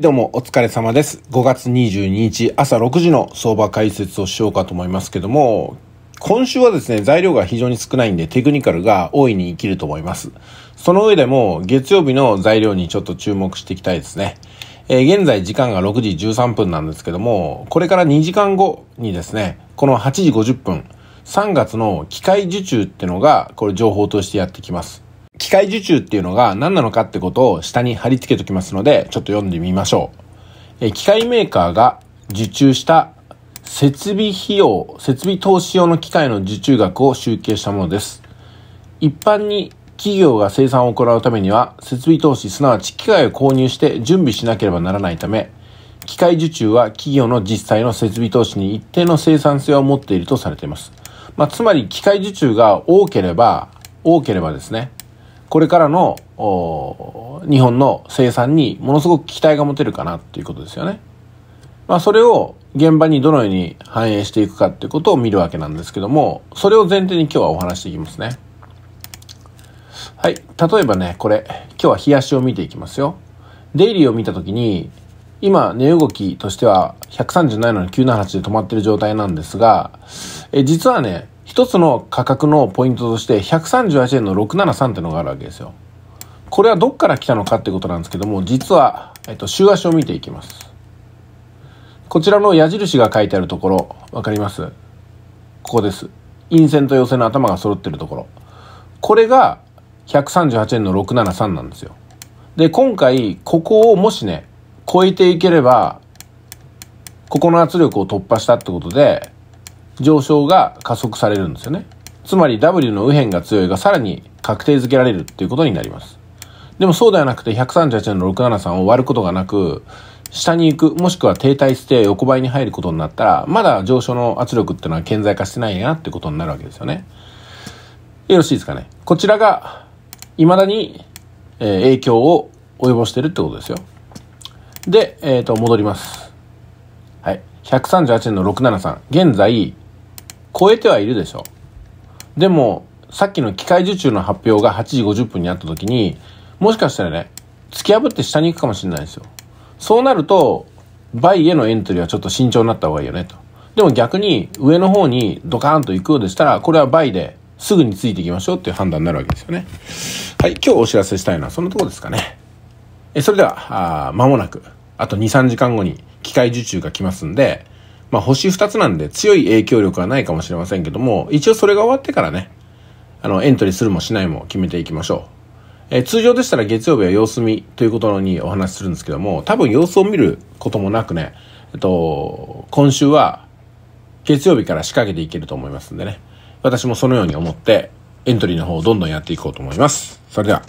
どうもお疲れ様です。5月22日朝6時の相場解説をしようかと思いますけども、今週はですね、材料が非常に少ないんでテクニカルが大いに生きると思います。その上でも月曜日の材料にちょっと注目していきたいですね。えー、現在時間が6時13分なんですけども、これから2時間後にですね、この8時50分、3月の機械受注ってのが、これ情報としてやってきます。機械受注っていうのが何なのかってことを下に貼り付けときますので、ちょっと読んでみましょう。え機械メーカーが受注した設備費用、設備投資用の機械の受注額を集計したものです。一般に企業が生産を行うためには、設備投資、すなわち機械を購入して準備しなければならないため、機械受注は企業の実際の設備投資に一定の生産性を持っているとされています。まあ、つまり機械受注が多ければ、多ければですね、これからの日本の生産にものすごく期待が持てるかなっていうことですよね。まあ、それを現場にどのように反映していくかっていうことを見るわけなんですけども、それを前提に今日はお話していきますね。はい。例えばね、これ、今日は冷やしを見ていきますよ。デイリーを見たときに、今、値動きとしては137の978で止まってる状態なんですが、え実はね、一つの価格のポイントとして138円の673ってのがあるわけですよ。これはどっから来たのかってことなんですけども、実は、えっと、週足を見ていきます。こちらの矢印が書いてあるところ、わかりますここです。陰線と陽線の頭が揃ってるところ。これが138円の673なんですよ。で、今回、ここをもしね、超えていければ、ここの圧力を突破したってことで、上昇が加速されるんですよね。つまり W の右辺が強いがさらに確定づけられるっていうことになります。でもそうではなくて138の673を割ることがなく、下に行く、もしくは停滞して横ばいに入ることになったら、まだ上昇の圧力っていうのは顕在化してないなってことになるわけですよね。よろしいですかね。こちらが、未だに、えー、影響を及ぼしてるってことですよ。で、えっ、ー、と、戻ります。はい。138円の673。現在、超えてはいるでしょでもさっきの機械受注の発表が8時50分にあった時にもしかしたらね突き破って下に行くかもしれないですよそうなるとバイへのエントリーはちょっと慎重になった方がいいよねとでも逆に上の方にドカーンと行くようでしたらこれはバイですぐについていきましょうっていう判断になるわけですよねはい今日お知らせしたいのはそのとこですかねえそれではあ間もなくあと23時間後に機械受注が来ますんでまあ星2つなんで強い影響力はないかもしれませんけども、一応それが終わってからね、あの、エントリーするもしないも決めていきましょう。えー、通常でしたら月曜日は様子見ということにお話しするんですけども、多分様子を見ることもなくね、えっと、今週は月曜日から仕掛けていけると思いますんでね。私もそのように思って、エントリーの方をどんどんやっていこうと思います。それでは。